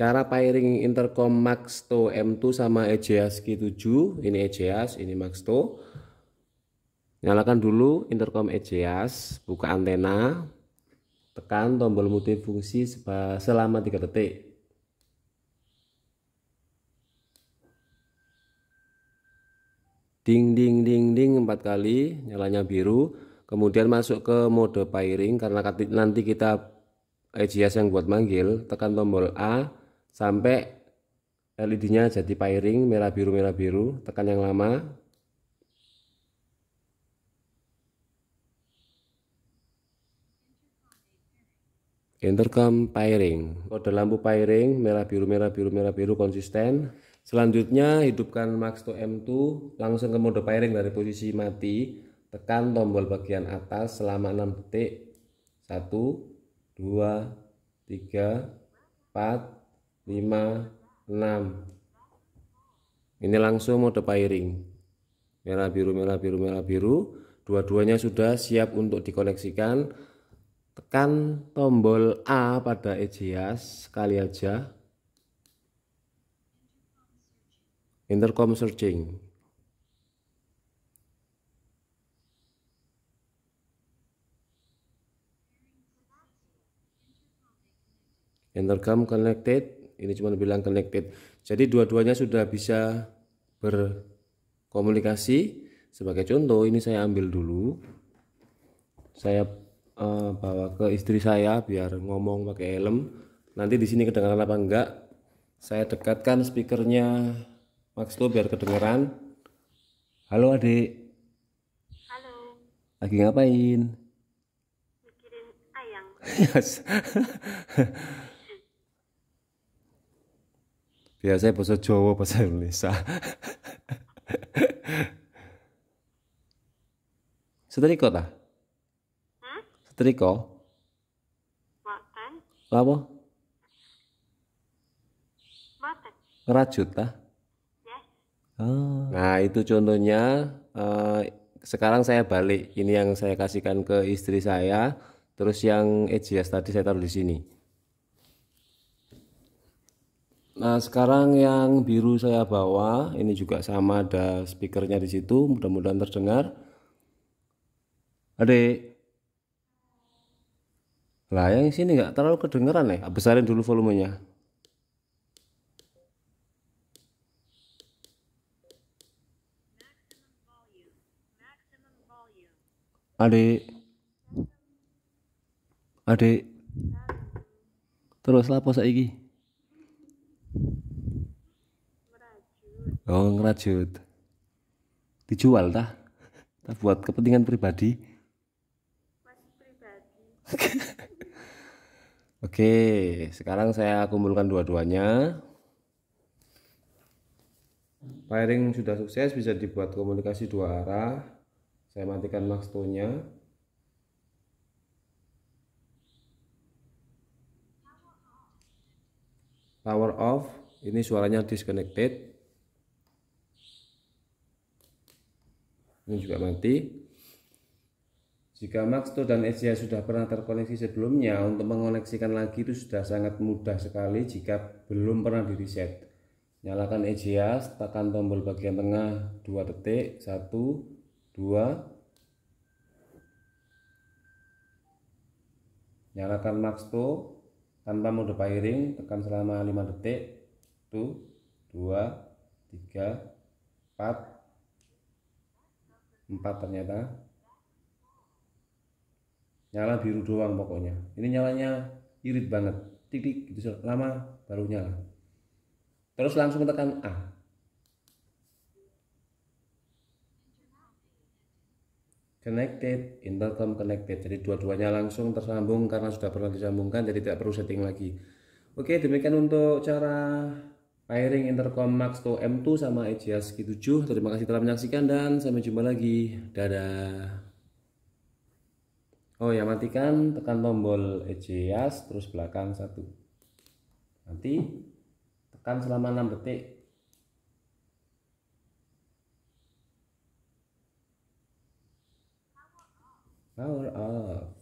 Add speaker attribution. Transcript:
Speaker 1: Cara pairing intercom Maxto M2 sama EJS Q7, ini EJS, ini Maxto. Nyalakan dulu intercom EJS, buka antena, tekan tombol multifungsi selama 3 detik. ding ding ding ding 4 kali nyalanya biru kemudian masuk ke mode pairing karena nanti kita EJS yang buat manggil tekan tombol A sampai LED-nya jadi pairing merah biru merah biru tekan yang lama intercom pairing kode lampu pairing merah biru merah biru merah biru konsisten selanjutnya hidupkan max to M2 langsung ke mode pairing dari posisi mati tekan tombol bagian atas selama 6 detik 1 2 3 4 5, 6. Ini langsung mode pairing. Merah biru, merah biru, merah biru. Dua-duanya sudah siap untuk dikoneksikan. Tekan tombol A pada EJAS sekali aja. Intercom searching. Intercom connected ini cuma bilang connected jadi dua-duanya sudah bisa berkomunikasi sebagai contoh ini saya ambil dulu saya uh, bawa ke istri saya biar ngomong pakai helm nanti di sini kedengaran apa enggak saya dekatkan speakernya Maxlo biar kedengaran halo adik halo lagi ngapain mikirin ayam. yes biasanya bahasa Jawa bahasa Indonesia setrika ta hmm? setrika mboten lapo mboten rajut ta yes. ah. nah itu contohnya uh, sekarang saya balik ini yang saya kasihkan ke istri saya terus yang EJAS tadi saya taruh di sini Nah, sekarang yang biru saya bawa, ini juga sama ada speakernya di situ, mudah-mudahan terdengar. Adik. Lah, yang sini nggak terlalu kedengeran ya. Besarin dulu volumenya. Adik. Adik. Terus saya saiki? oh ngerajut dijual tah Tak buat kepentingan pribadi Masih pribadi oke sekarang saya kumpulkan dua-duanya Pairing sudah sukses bisa dibuat komunikasi dua arah. Saya matikan max tone-nya Power off, ini suaranya disconnected. ini juga mati jika Maxto dan SCH sudah pernah terkoneksi sebelumnya untuk mengoneksikan lagi itu sudah sangat mudah sekali jika belum pernah di reset nyalakan EGIAS tekan tombol bagian tengah 2 detik 1 2 nyalakan maxto tanpa mode firing tekan selama 5 detik 1 2 3 4 empat ternyata nyala biru doang pokoknya ini nyalanya irit banget titik gitu lama baru nyala terus langsung tekan A connected, intercom connected. Jadi dua-duanya langsung tersambung karena sudah pernah disambungkan jadi tidak perlu setting lagi. Oke, demikian untuk cara pairing intercom Max to M2 sama EJS q 7 terima kasih telah menyaksikan dan sampai jumpa lagi dadah oh ya matikan tekan tombol EJS terus belakang satu nanti tekan selama 6 detik power off